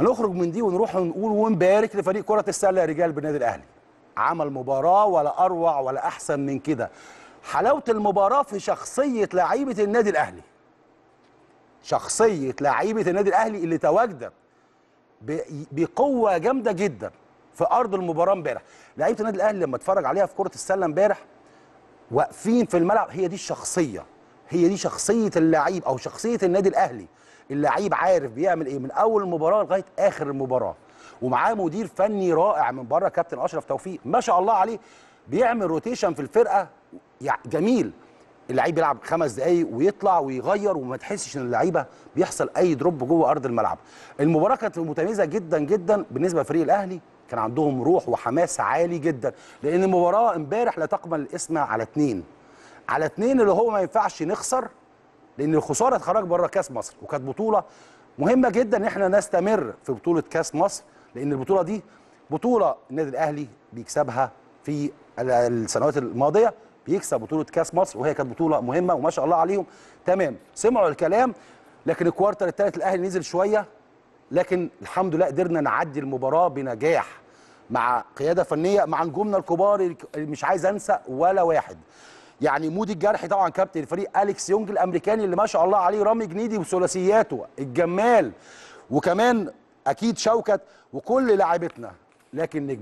هنخرج من دي ونروح ونقول ونبارك لفريق كره السله رجال بالنادي الاهلي عمل مباراه ولا اروع ولا احسن من كده حلاوه المباراه في شخصيه لعيبه النادي الاهلي شخصيه لعيبه النادي الاهلي اللي تواجدت بقوه جامده جدا في ارض المباراه امبارح لعيبه النادي الاهلي لما اتفرج عليها في كره السله امبارح واقفين في الملعب هي دي الشخصيه هي دي شخصيه اللعيب او شخصيه النادي الاهلي اللعيب عارف بيعمل ايه من اول المباراه لغايه اخر المباراه ومعاه مدير فني رائع من بره كابتن اشرف توفيق ما شاء الله عليه بيعمل روتيشن في الفرقه جميل اللعيب يلعب خمس دقايق ويطلع ويغير وما تحسش ان اللعيبه بيحصل اي دروب جوه ارض الملعب المباراه كانت متميزه جدا جدا بالنسبه لفريق الاهلي كان عندهم روح وحماس عالي جدا لان المباراه امبارح لا تقبل الاسم على اتنين على اثنين اللي هو ما ينفعش نخسر لان الخساره تخرج بره كاس مصر وكانت بطوله مهمه جدا ان احنا نستمر في بطوله كاس مصر لان البطوله دي بطوله النادي الاهلي بيكسبها في السنوات الماضيه بيكسب بطوله كاس مصر وهي كانت بطوله مهمه وما شاء الله عليهم تمام سمعوا الكلام لكن الكوارتر الثالث الاهلي نزل شويه لكن الحمد لله قدرنا نعدي المباراه بنجاح مع قياده فنيه مع نجومنا الكبار مش عايز انسى ولا واحد يعني مودي الجرحي طبعا كابتن الفريق اليكس يونج الامريكاني اللي ما شاء الله عليه رامي جنيدي وثلاثياته الجمال وكمان اكيد شوكت وكل لاعبتنا لكن نجم